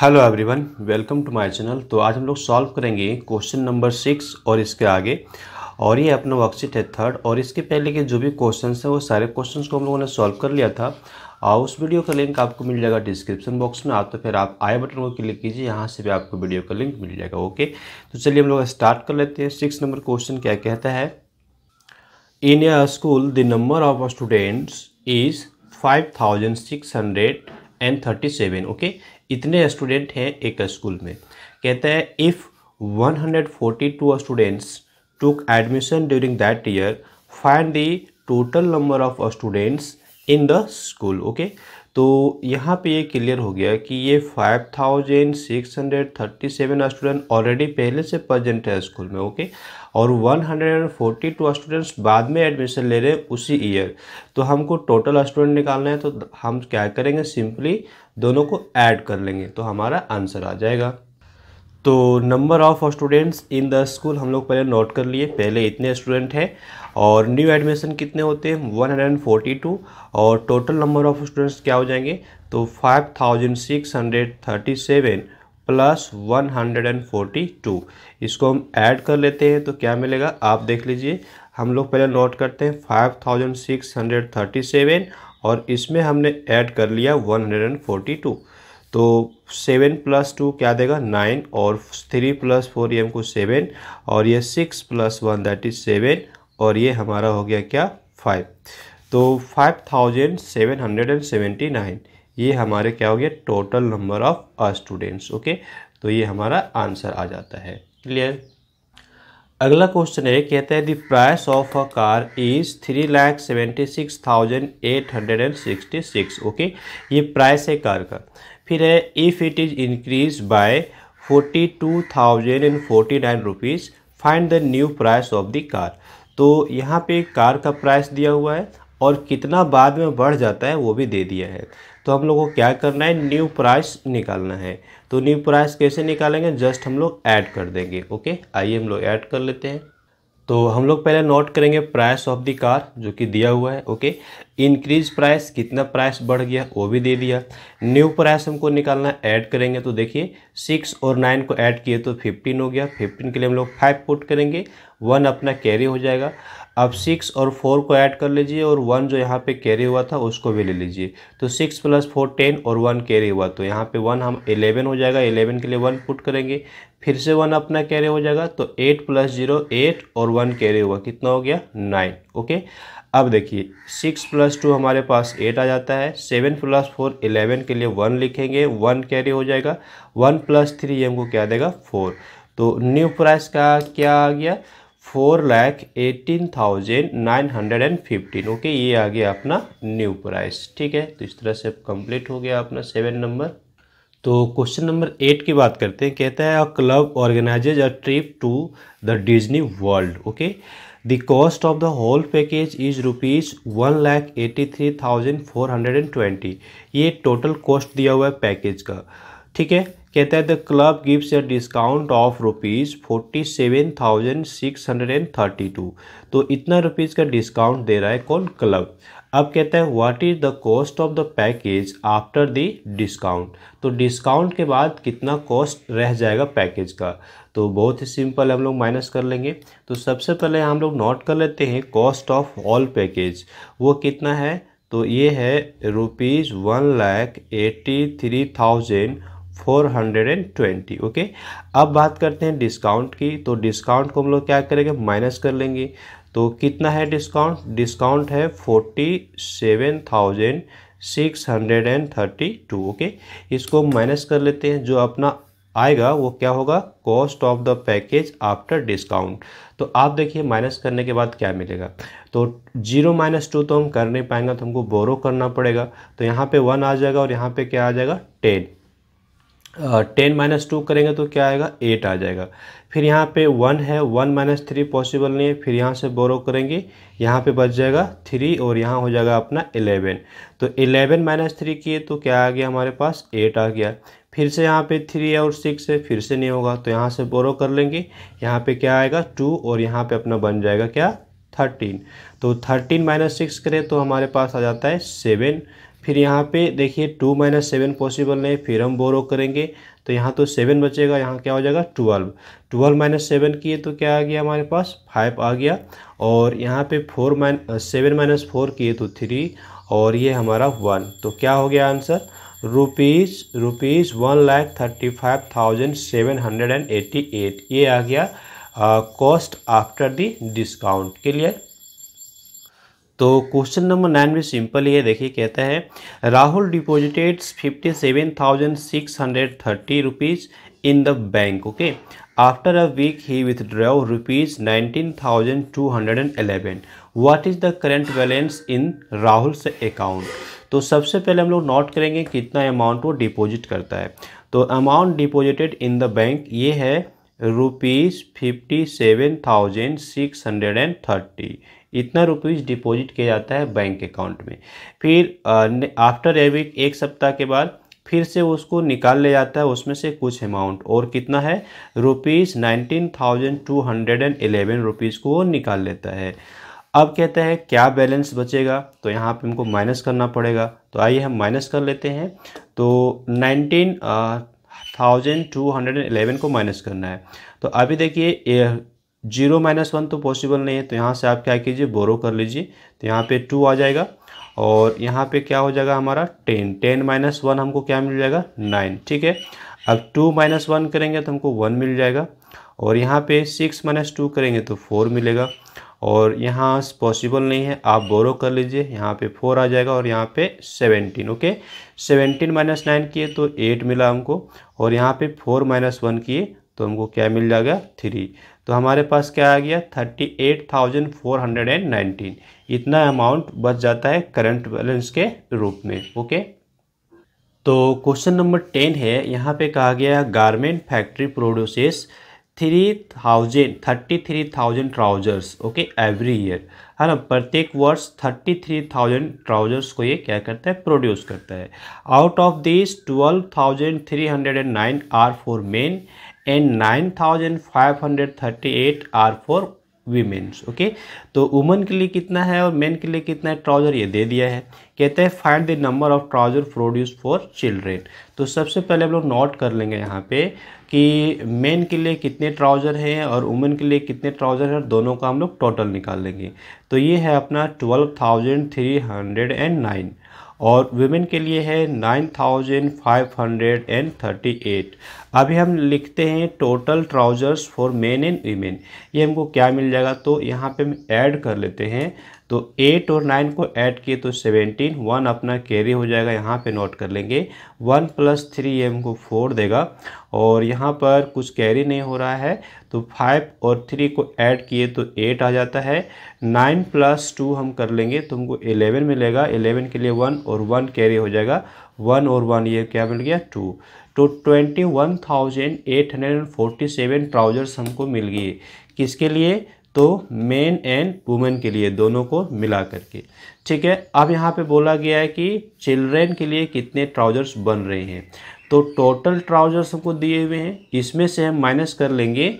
Hello everyone welcome to my channel तो आज हम लोग सॉल्व करेंगे क्वेश्चन नंबर सिक्स और इसके आगे और ये अपना वर्कशीट है थर्ड और इसके पहले के जो भी क्वेश्चन हैं वो सारे क्वेश्चन को हम लोगों ने सॉल्व कर लिया था और उस वीडियो का लिंक आपको मिल जाएगा डिस्क्रिप्शन बॉक्स में आप तो फिर आप आई बटन को क्लिक कीजिए यहाँ से भी आपको वीडियो का लिंक मिल जाएगा ओके तो चलिए हम लोग स्टार्ट कर लेते हैं सिक्स नंबर क्वेश्चन क्या कहता है in a school the number of students is five thousand six hundred and thirty seven okay इतने स्टूडेंट हैं एक स्कूल में कहता है if 142 hundred students took admission during that year find the total number of students in the school okay तो यहाँ पे ये क्लियर हो गया कि ये 5,637 स्टूडेंट ऑलरेडी पहले से प्रजेंट है स्कूल में ओके okay? और 142 स्टूडेंट्स बाद में एडमिशन ले रहे हैं उसी ईयर तो हमको टोटल स्टूडेंट निकालना है तो हम क्या करेंगे सिंपली दोनों को ऐड कर लेंगे तो हमारा आंसर आ जाएगा तो number of students in the school हम लोग पहले नोट कर लिए पहले इतने स्टूडेंट हैं और न्यू एडमिशन कितने होते हैं 142 और टोटल नंबर ऑफ़ स्टूडेंट्स क्या हो जाएंगे तो 5637 plus one hundred and forty two इसको हम ऐड कर लेते हैं तो क्या मिलेगा आप देख लीजिए हम लोग पहले नोट करते हैं five thousand six hundred thirty seven और इसमें हमने ऐड कर लिया one hundred and forty two तो सेवन प्लस टू क्या देगा नाइन और थ्री प्लस फोर ये हमको सेवन और ये six plus one that is seven और ये हमारा हो गया क्या फाइव तो five thousand seven hundred and seventy nine ये हमारे क्या हो गया total number of students okay तो ये हमारा आंसर आ जाता है क्लियर अगला क्वेश्चन है कहता है the price of a car is three lakh seventy six thousand eight hundred and sixty six okay ये प्राइस है कार का फिर है if it is increase by forty two thousand and forty nine rupees find the new price of the car तो यहाँ पे car का price दिया हुआ है और कितना बाद में बढ़ जाता है वो भी दे दिया है तो हम लोग को क्या करना है न्यू प्राइस निकालना है तो न्यू प्राइस कैसे निकालेंगे जस्ट हम लोग ऐड कर देंगे ओके आइए हम लोग ऐड कर लेते हैं तो हम लोग पहले नोट करेंगे प्राइस ऑफ दी कार जो कि दिया हुआ है ओके इंक्रीज प्राइस कितना प्राइस बढ़ गया वो भी दे दिया न्यू प्राइस हमको निकालना ऐड करेंगे तो देखिए सिक्स और नाइन को ऐड किए तो फिफ्टीन हो गया फिफ्टीन के लिए हम लोग फाइव पुट करेंगे वन अपना कैरी हो जाएगा अब सिक्स और फोर को ऐड कर लीजिए और वन जो यहाँ पे कैरी हुआ था उसको भी ले लीजिए तो सिक्स प्लस फोर टेन और वन कैरी हुआ तो यहाँ पे वन हम एलेवन हो जाएगा एलेवन के लिए वन पुट करेंगे फिर से वन अपना कैरी हो जाएगा तो एट प्लस जीरो एट और वन कैरी हुआ कितना हो गया नाइन ओके अब देखिए सिक्स प्लस टू हमारे पास एट आ जाता है सेवन प्लस फोर एलेवन के लिए वन लिखेंगे वन कैरी हो जाएगा वन प्लस थ्री हमको क्या देगा फोर तो न्यू प्राइस का क्या आ गया four lakh eighteen thousand nine hundred and fifteen okay ये आ गया अपना न्यू प्राइस ठीक है तो इस तरह से कंप्लीट हो गया अपना सेवन नंबर तो क्वेश्चन नंबर एट की बात करते हैं कहता है a club organizes a trip to the Disney world okay the cost of the whole package is rupees one lakh eighty three thousand four hundred and twenty ये total cost दिया हुआ है पैकेज का ठीक है कहता है the club gives a discount of rupees forty seven thousand six hundred and thirty to तो इतना रुपीज़ का डिस्काउंट दे रहा है कौन क्लब अब कहता है what is the cost of the package after the discount तो डिस्काउंट के बाद कितना कॉस्ट रह जाएगा पैकेज का तो बहुत ही सिंपल हम लोग माइनस कर लेंगे तो सबसे पहले हम लोग नोट कर लेते हैं कॉस्ट ऑफ ऑल पैकेज वो कितना है तो ये है rupees one lakh eighty three thousand 420 okay अब बात करते हैं डिस्काउंट की तो डिस्काउंट को हम लोग क्या करेंगे माइनस कर लेंगे तो कितना है डिस्काउंट डिस्काउंट है forty seven thousand six hundred and thirty two okay इसको माइनस कर लेते हैं जो अपना आएगा वो क्या होगा cost of the package after discount तो आप देखिए माइनस करने के बाद क्या मिलेगा तो जीरो माइनस टू तो हम कर नहीं पाएंगे तो हमको बोरो करना पड़ेगा तो यहाँ पे वन आ जाएगा और यहाँ पे क्या आ जाएगा टेन टेन माइनस टू करेंगे तो क्या आएगा एट आ जाएगा फिर यहाँ पे वन है वन माइनस थ्री पॉसिबल नहीं है फिर यहाँ से बोरो करेंगे यहाँ पे बच जाएगा थ्री और यहाँ हो जाएगा अपना एलेवन तो एलेवन माइनस थ्री किए तो क्या आ गया हमारे पास एट आ गया फिर से यहाँ पे थ्री और सिक्स है फिर से नहीं होगा तो यहाँ से बोरो कर लेंगे यहाँ पे क्या आएगा टू और यहाँ पे अपना बन जाएगा क्या थर्टीन तो थर्टीन माइनस सिक्स करें तो हमारे पास आ जाता है सेवन फिर यहाँ पे देखिए टू माइनस सेवन पॉसिबल नहीं फिर हम बोरो करेंगे तो यहाँ तो सेवन बचेगा यहाँ क्या हो जाएगा ट्वेल्व ट्वेल्व माइनस सेवन किए तो क्या आ गया हमारे पास फाइव आ गया और यहाँ पे फोर माइन सेवन माइनस फोर किए तो थ्री और ये हमारा वन तो क्या हो गया answer rupees rupees one lakh thirty five thousand seven hundred and eighty eight ये आ गया cost after the discount clear तो क्वेश्चन नंबर नाइन में सिंपल ये देखिए कहता है Rahul deposited fifty seven thousand six hundred thirty rupees in the bank okay after a week he withdraw rupees nineteen thousand two hundred and eleven what is the current balance in Rahul से account तो सबसे पहले हम लोग note करेंगे कितना amount वो deposit करता है तो amount deposited in the bank ये है rupees fifty seven thousand six hundred and thirty इतना रुपीज़ डिपॉजिट किया जाता है बैंक अकाउंट में फिर आफ्टर ए वीक एक सप्ताह के बाद फिर से उसको निकाल ले जाता है उसमें से कुछ अमाउंट और कितना है rupees nineteen thousand two hundred and eleven rupees को वो निकाल लेता है अब कहता है क्या बैलेंस बचेगा तो यहाँ पे हमको माइनस करना पड़ेगा तो आइए हम माइनस कर लेते हैं तो nineteen thousand two hundred and eleven को माइनस करना है तो अभी देखिए जीरो माइनस वन तो पॉसिबल नहीं है तो यहाँ से आप क्या कीजिए बोरो कर लीजिए तो यहाँ पे टू आ जाएगा और यहाँ पे क्या हो जाएगा हमारा टेन टेन माइनस वन हमको क्या मिल जाएगा नाइन ठीक है अब टू माइनस वन करेंगे तो हमको वन मिल जाएगा और यहाँ पे सिक्स माइनस टू करेंगे तो फोर मिलेगा और यहाँ पॉसिबल नहीं है आप बोरो कर लीजिए यहाँ पे फोर आ जाएगा और यहाँ पे seventeen okay seventeen minus nine किए तो एट मिला हमको और यहाँ पे फोर माइनस वन किए तो हमको क्या मिल जाएगा थ्री तो हमारे पास क्या आ गया thirty eight thousand four hundred and nineteen इतना अमाउंट बच जाता है करंट बैलेंस के रूप में ओके तो क्वेश्चन नंबर टेन है यहाँ पे कहा गया है garment factory produces three thousand thirty three thousand trousers okay every year है ना प्रत्येक वर्ष थर्टी थ्री थाउजेंड ट्राउजर्स को ये क्या करता है प्रोड्यूस करता है out of this twelve thousand three hundred and nine are for men and eight are for women's okay तो वुमन के लिए कितना है और मेन के लिए कितना है ट्राउजर ये दे दिया है कहते हैं find the number of trouser produce for children तो सबसे पहले हम लोग नोट कर लेंगे यहाँ पे कि मेन के लिए कितने ट्राउज़र हैं और वुमेन के लिए कितने ट्राउज़र हैं दोनों का हम लोग टोटल निकाल लेंगे तो ये है अपना twelve thousand three hundred and nine और वुमेन के लिए है nine thousand five hundred and thirty eight अभी हम लिखते हैं total trousers for men and women ये हमको क्या मिल जाएगा तो यहाँ पे हम ऐड कर लेते हैं तो एट और नाइन को ऐड किए तो सेवेंटीन वन अपना कैरी हो जाएगा यहाँ पे नोट कर लेंगे वन प्लस थ्री ये हमको फोर देगा और यहाँ पर कुछ कैरी नहीं हो रहा है तो फाइव और थ्री को ऐड किए तो एट आ जाता है नाइन प्लस टू हम कर लेंगे तो हमको एलेवन मिलेगा एलेवन के लिए वन और वन कैरी हो जाएगा वन और वन ये क्या मिल गया टू तो twenty one thousand eight hundred and forty seven trousers हमको मिल गए किसके लिए तो मेन एंड वुमेन के लिए दोनों को मिला करके ठीक है अब यहाँ पे बोला गया है कि चिल्ड्रेन के लिए कितने ट्राउजर्स बन रहे हैं तो टोटल ट्राउजर्स हमको दिए हुए हैं इसमें से हम माइनस कर लेंगे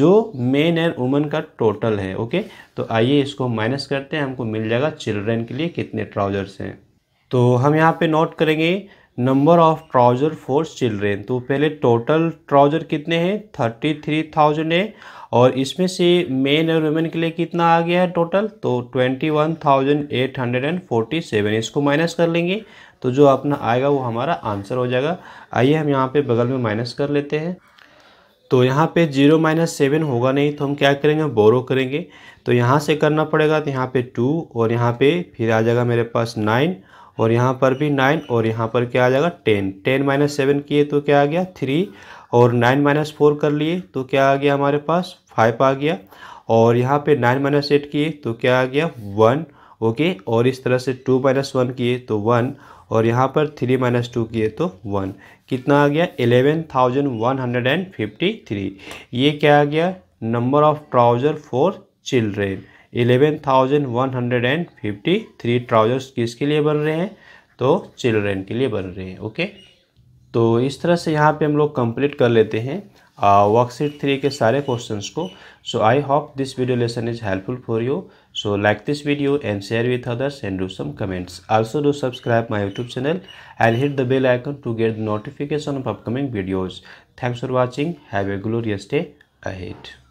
जो मेन एंड वुमेन का टोटल है ओके तो आइए इसको माइनस करते हैं हमको मिल जाएगा चिल्ड्रेन के लिए कितने ट्राउजर्स हैं तो हम यहाँ पर नोट करेंगे number of trouser for children तो पहले टोटल ट्राउज़र कितने हैं थर्टी थ्री थाउजेंड है और इसमें से मेन और वुमेन के लिए कितना आ गया है टोटल तो twenty one thousand eight hundred and forty seven इसको माइनस कर लेंगे तो जो अपना आएगा वो हमारा आंसर हो जाएगा आइए हम यहाँ पे बगल में माइनस कर लेते हैं तो यहाँ पे जीरो माइनस सेवन होगा नहीं तो हम क्या करेंगे बोरो करेंगे तो यहाँ से करना पड़ेगा तो यहाँ पे टू और यहाँ पे फिर आ जाएगा मेरे पास नाइन और यहाँ पर भी नाइन और यहाँ पर क्या आ जाएगा टेन टेन माइनस सेवन किए तो क्या आ गया थ्री और नाइन माइनस फोर कर लिए तो क्या आ गया हमारे पास फाइव आ गया और यहाँ पे नाइन माइनस एट किए तो क्या आ गया वन ओके और इस तरह से टू माइनस वन किए तो वन और यहाँ पर थ्री माइनस टू किए तो वन कितना आ गया eleven thousand one hundred and fifty three ये क्या आ गया number of trouser for children eleven thousand one hundred and fifty three trousers किसके लिए बन रहे हैं तो चिल्ड्रेन के लिए बन रहे हैं ओके तो इस तरह से यहाँ पे हम लोग कंप्लीट कर लेते हैं वर्कशीट थ्री के सारे क्वेश्चन को so I hope this video lesson is helpful for you so like this video and share with others and do some comments also do subscribe my YouTube channel and hit the bell icon to get the notification of upcoming videos thanks for watching have a glorious day अहेट